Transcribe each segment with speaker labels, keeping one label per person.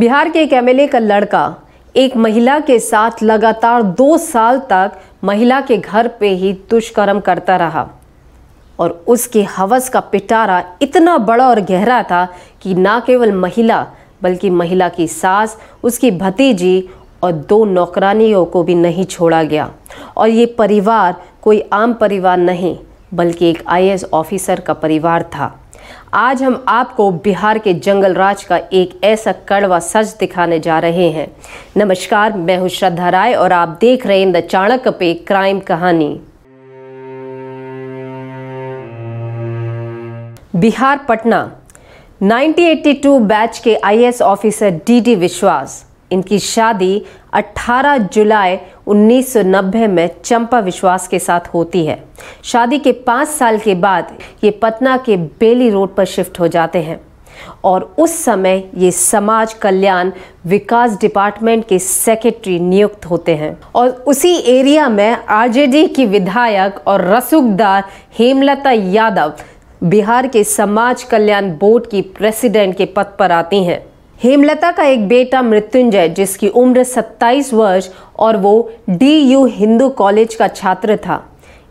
Speaker 1: बिहार के एक एमएलए का लड़का एक महिला के साथ लगातार दो साल तक महिला के घर पे ही दुष्कर्म करता रहा और उसके हवस का पिटारा इतना बड़ा और गहरा था कि ना केवल महिला बल्कि महिला की सास उसकी भतीजी और दो नौकरानियों को भी नहीं छोड़ा गया और ये परिवार कोई आम परिवार नहीं बल्कि एक आईएएस ऑफिसर का परिवार था आज हम आपको बिहार के जंगल राज का एक ऐसा कड़वा सच दिखाने जा रहे हैं नमस्कार मैं हूं श्रद्धा राय और आप देख रहे हैं द चाणक्य पे क्राइम कहानी बिहार पटना 1982 बैच के आईएएस ऑफिसर डीडी विश्वास इनकी शादी 18 जुलाई 1990 में चंपा विश्वास के साथ होती है शादी के पाँच साल के बाद ये पटना के बेली रोड पर शिफ्ट हो जाते हैं और उस समय ये समाज कल्याण विकास डिपार्टमेंट के सेक्रेटरी नियुक्त होते हैं और उसी एरिया में आरजेडी की विधायक और रसूखदार हेमलता यादव बिहार के समाज कल्याण बोर्ड की प्रेसिडेंट के पद पर आती हैं हेमलता का एक बेटा मृत्युंजय जिसकी उम्र 27 वर्ष और वो डी यू हिंदू कॉलेज का छात्र था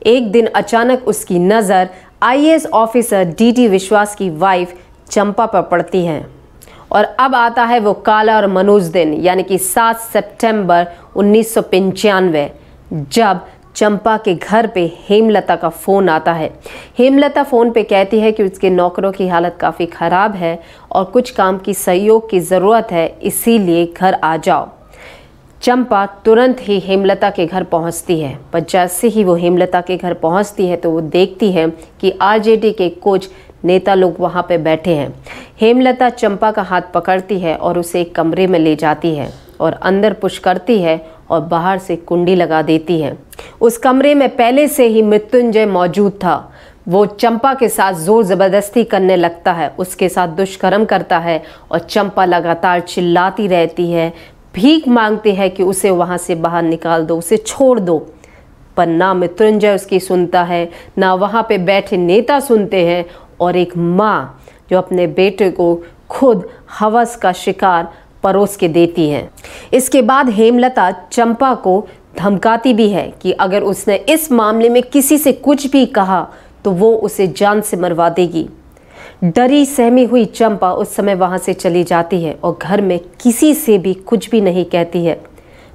Speaker 1: एक दिन अचानक उसकी नज़र आईएएस ऑफिसर टी विश्वास की वाइफ चंपा पर पड़ती है और अब आता है वो काला और मनोज दिन यानी कि 7 सितंबर उन्नीस जब चंपा के घर पे हेमलता का फ़ोन आता है हेमलता फ़ोन पे कहती है कि उसके नौकरों की हालत काफ़ी ख़राब है और कुछ काम की सहयोग की ज़रूरत है इसीलिए घर आ जाओ चंपा तुरंत ही हेमलता के घर पहुंचती है पर जैसे ही वो हेमलता के घर पहुंचती है तो वो देखती है कि आरजेडी के कोच नेता लोग वहाँ पे बैठे हैं हेमलता चंपा का हाथ पकड़ती है और उसे एक कमरे में ले जाती है और अंदर पुश करती है और बाहर से कुंडी लगा देती है उस कमरे में पहले से ही मृत्युंजय मौजूद था वो चंपा के साथ जोर ज़बरदस्ती करने लगता है उसके साथ दुष्कर्म करता है और चंपा लगातार चिल्लाती रहती है भीख मांगती है कि उसे वहाँ से बाहर निकाल दो उसे छोड़ दो पर ना मृत्युंजय उसकी सुनता है ना वहाँ पे बैठे नेता सुनते हैं और एक माँ जो अपने बेटे को खुद हवस का शिकार परोस के देती हैं इसके बाद हेमलता चंपा को धमकाती भी है कि अगर उसने इस मामले में किसी से कुछ भी कहा तो वो उसे जान से मरवा देगी डरी सहमी हुई चंपा उस समय वहाँ से चली जाती है और घर में किसी से भी कुछ भी नहीं कहती है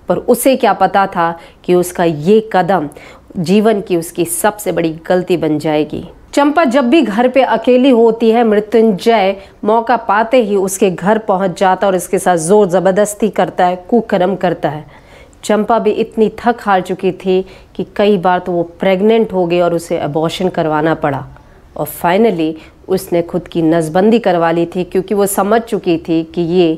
Speaker 1: पर उसे क्या पता था कि उसका ये कदम जीवन की उसकी सबसे बड़ी गलती बन जाएगी चंपा जब भी घर पे अकेली होती है मृत्युंजय मौका पाते ही उसके घर पहुंच जाता और इसके साथ जोर ज़बरदस्ती करता है कुकर्म करता है चंपा भी इतनी थक हार चुकी थी कि कई बार तो वो प्रेग्नेंट हो गई और उसे अबॉर्शन करवाना पड़ा और फाइनली उसने खुद की नसबंदी करवा ली थी क्योंकि वो समझ चुकी थी कि ये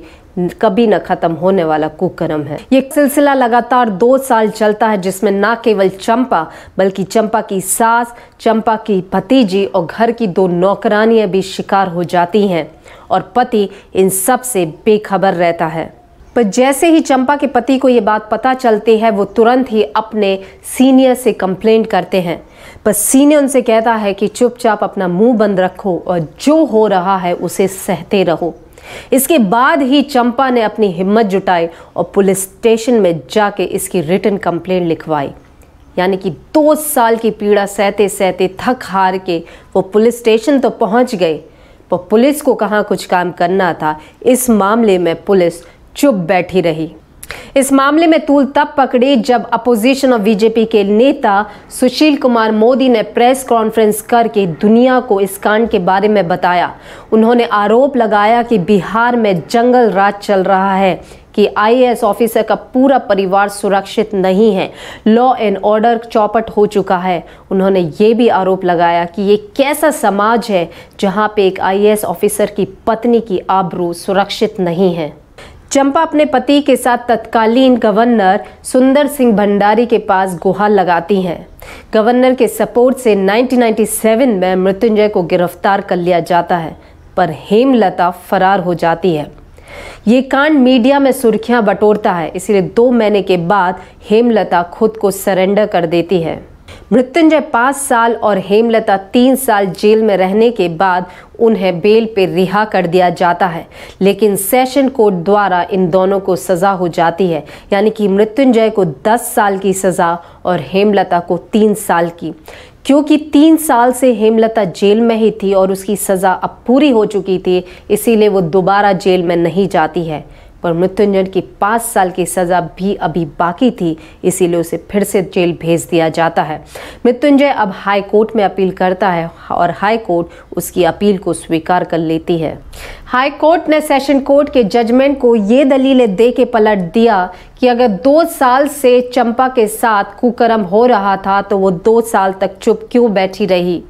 Speaker 1: कभी न खत्म होने वाला कुकर्म है ये सिलसिला लगातार दो साल चलता है जिसमें न केवल चंपा बल्कि चंपा की सास चंपा की भतीजी और घर की दो नौकरानियां भी शिकार हो जाती हैं और पति इन सब से बेखबर रहता है पर जैसे ही चंपा के पति को ये बात पता चलती है वो तुरंत ही अपने सीनियर से कंप्लेंट करते हैं पर सीनियर उनसे कहता है कि चुपचाप अपना मुंह बंद रखो और जो हो रहा है उसे सहते रहो इसके बाद ही चंपा ने अपनी हिम्मत जुटाई और पुलिस स्टेशन में जाके इसकी रिटर्न कंप्लेंट लिखवाई यानी कि दो साल की पीड़ा सहते सहते थक हार के वो पुलिस स्टेशन तो पहुंच गए पर पुलिस को कहाँ कुछ काम करना था इस मामले में पुलिस चुप बैठी रही इस मामले में तूल तब पकड़ी जब अपोजिशन और बीजेपी के नेता सुशील कुमार मोदी ने प्रेस कॉन्फ्रेंस करके दुनिया को इस कांड के बारे में बताया उन्होंने आरोप लगाया कि बिहार में जंगल राज चल रहा है कि आईएएस ऑफिसर का पूरा परिवार सुरक्षित नहीं है लॉ एंड ऑर्डर चौपट हो चुका है उन्होंने ये भी आरोप लगाया कि ये कैसा समाज है जहाँ पे एक आईएएस ऑफिसर की पत्नी की आबरू सुरक्षित नहीं है चंपा अपने पति के साथ तत्कालीन गवर्नर सुंदर सिंह भंडारी के पास गुहार लगाती हैं गवर्नर के सपोर्ट से 1997 में मृत्युंजय को गिरफ्तार कर लिया जाता है पर हेमलता फरार हो जाती है ये कांड मीडिया में सुर्खियां बटोरता है इसलिए दो महीने के बाद हेमलता खुद को सरेंडर कर देती है मृत्युंजय पाँच साल और हेमलता तीन साल जेल में रहने के बाद उन्हें बेल पर रिहा कर दिया जाता है लेकिन सेशन कोर्ट द्वारा इन दोनों को सज़ा हो जाती है यानी कि मृत्युंजय को 10 साल की सज़ा और हेमलता को तीन साल की क्योंकि तीन साल से हेमलता जेल में ही थी और उसकी सज़ा अब पूरी हो चुकी थी इसीलिए वो दोबारा जेल में नहीं जाती है पर मृत्युंजय की पाँच साल की सजा भी अभी बाकी थी इसीलिए उसे फिर से जेल भेज दिया जाता है मृत्युंजय अब हाई कोर्ट में अपील करता है और हाई कोर्ट उसकी अपील को स्वीकार कर लेती है हाई कोर्ट ने सेशन कोर्ट के जजमेंट को ये दलीलें दे के पलट दिया कि अगर दो साल से चंपा के साथ कुकर्म हो रहा था तो वो दो साल तक चुप क्यों बैठी रही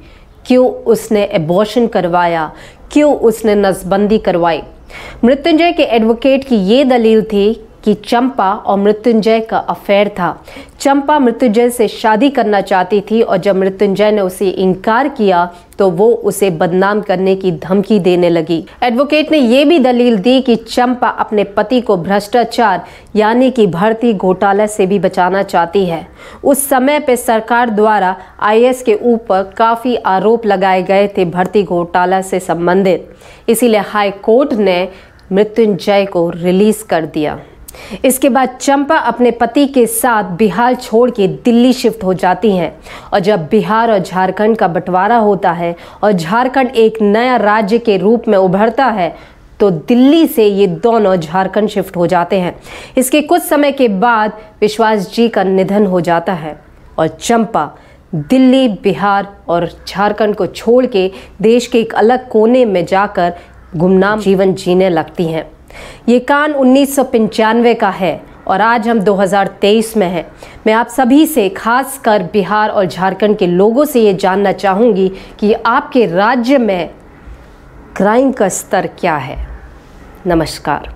Speaker 1: क्यों उसने एबॉर्शन करवाया क्यों उसने नसबंदी करवाई मृत्युंजय के एडवोकेट की ये दलील थी कि चंपा और मृत्युंजय का अफेयर था चंपा मृत्युंजय से शादी करना चाहती थी और जब मृत्युंजय ने उसे इनकार किया तो वो उसे बदनाम करने की धमकी देने लगी एडवोकेट ने यह भी दलील दी कि चंपा अपने पति को भ्रष्टाचार यानी कि भर्ती घोटाला से भी बचाना चाहती है उस समय पे सरकार द्वारा आई के ऊपर काफ़ी आरोप लगाए गए थे भर्ती घोटाला से संबंधित इसीलिए हाई कोर्ट ने मृत्युंजय को रिलीज़ कर दिया इसके बाद चंपा अपने पति के साथ बिहार छोड़ के दिल्ली शिफ्ट हो जाती हैं और जब बिहार और झारखंड का बंटवारा होता है और झारखंड एक नया राज्य के रूप में उभरता है तो दिल्ली से ये दोनों झारखंड शिफ्ट हो जाते हैं इसके कुछ समय के बाद विश्वास जी का निधन हो जाता है और चंपा दिल्ली बिहार और झारखंड को छोड़ के देश के एक अलग कोने में जाकर गुमनाम जीवन जीने लगती हैं ये कान उन्नीस का है और आज हम 2023 में हैं मैं आप सभी से खासकर बिहार और झारखंड के लोगों से ये जानना चाहूँगी कि आपके राज्य में क्राइम का स्तर क्या है नमस्कार